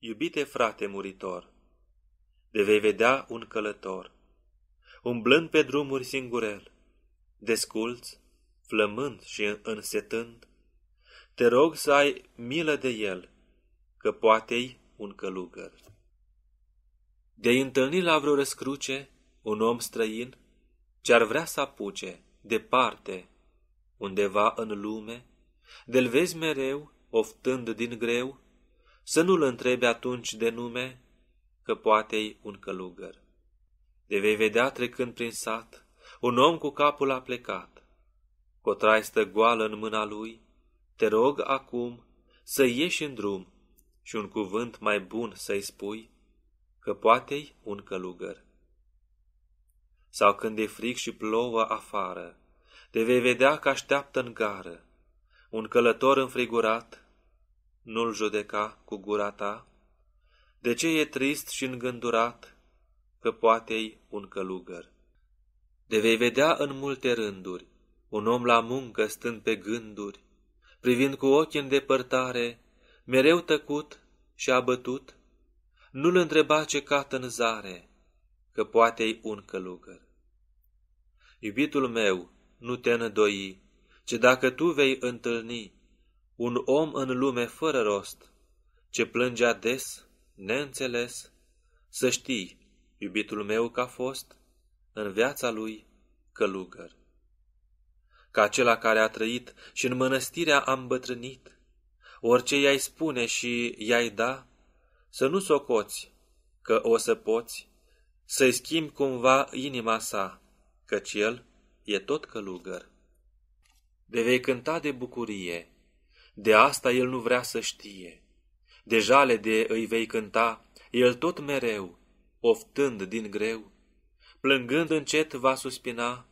Iubite frate muritor, de vei vedea un călător, umblând pe drumuri singurel, desculț, flămând și însetând, te rog să ai milă de el, că poate-i un călugăr. De-ai întâlni la vreo răscruce un om străin, ce-ar vrea să apuce, departe, undeva în lume, de vezi mereu, oftând din greu, să nu-l întrebe atunci de nume, că poate-i un călugăr. De vei vedea trecând prin sat, un om cu capul a plecat. o traistă goală în mâna lui, te rog acum să ieși în drum și un cuvânt mai bun să-i spui, că poate-i un călugăr. Sau când e fric și plouă afară, te vei vedea că așteaptă în gară, un călător înfrigurat, nu-l judeca cu gura ta? De ce e trist și îngândurat că poate-i un călugăr? De vei vedea în multe rânduri un om la muncă stând pe gânduri, privind cu ochii în depărtare, mereu tăcut și abătut, nu-l întreba ce cat în zare, că poate-i un călugăr. Iubitul meu, nu te îndoi, ce dacă tu vei întâlni un om în lume fără rost, ce plângea des, neînțeles, să știi, iubitul meu că a fost, în viața lui, călugăr. Ca acela care a trăit și în mănăstirea a îmbătrânit, orice i-ai spune și i-ai da, să nu socoți că o să poți să-i schimbi cumva inima sa, căci el e tot călugăr. De vei cânta de bucurie, de asta el nu vrea să știe. De jale de îi vei cânta, el tot mereu, oftând din greu, plângând încet va suspina,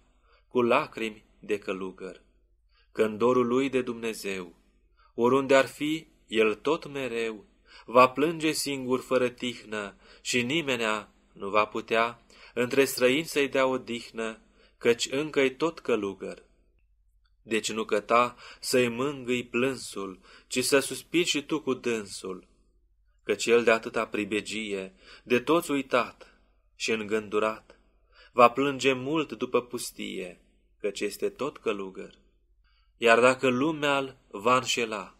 cu lacrimi de călugăr. Când dorul lui de Dumnezeu, oriunde ar fi, el tot mereu, va plânge singur fără tihnă și nimenea nu va putea între străini să-i dea odihnă, căci încă-i tot călugăr. Deci nu că ta să-i mângâi plânsul, ci să suspiri și tu cu dânsul, căci el de atâta pribegie, de toți uitat și îngândurat, va plânge mult după pustie, căci este tot călugăr. Iar dacă lumea-l va înșela,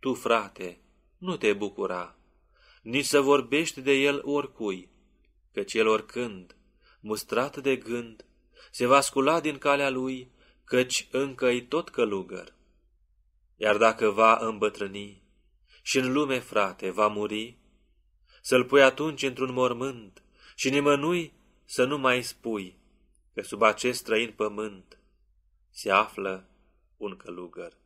tu, frate, nu te bucura, nici să vorbești de el oricui, căci el oricând, mustrat de gând, se va scula din calea lui căci încă-i tot călugăr. Iar dacă va îmbătrâni și în lume, frate, va muri, să-l pui atunci într-un mormânt și nimănui să nu mai spui că sub acest străin pământ se află un călugăr.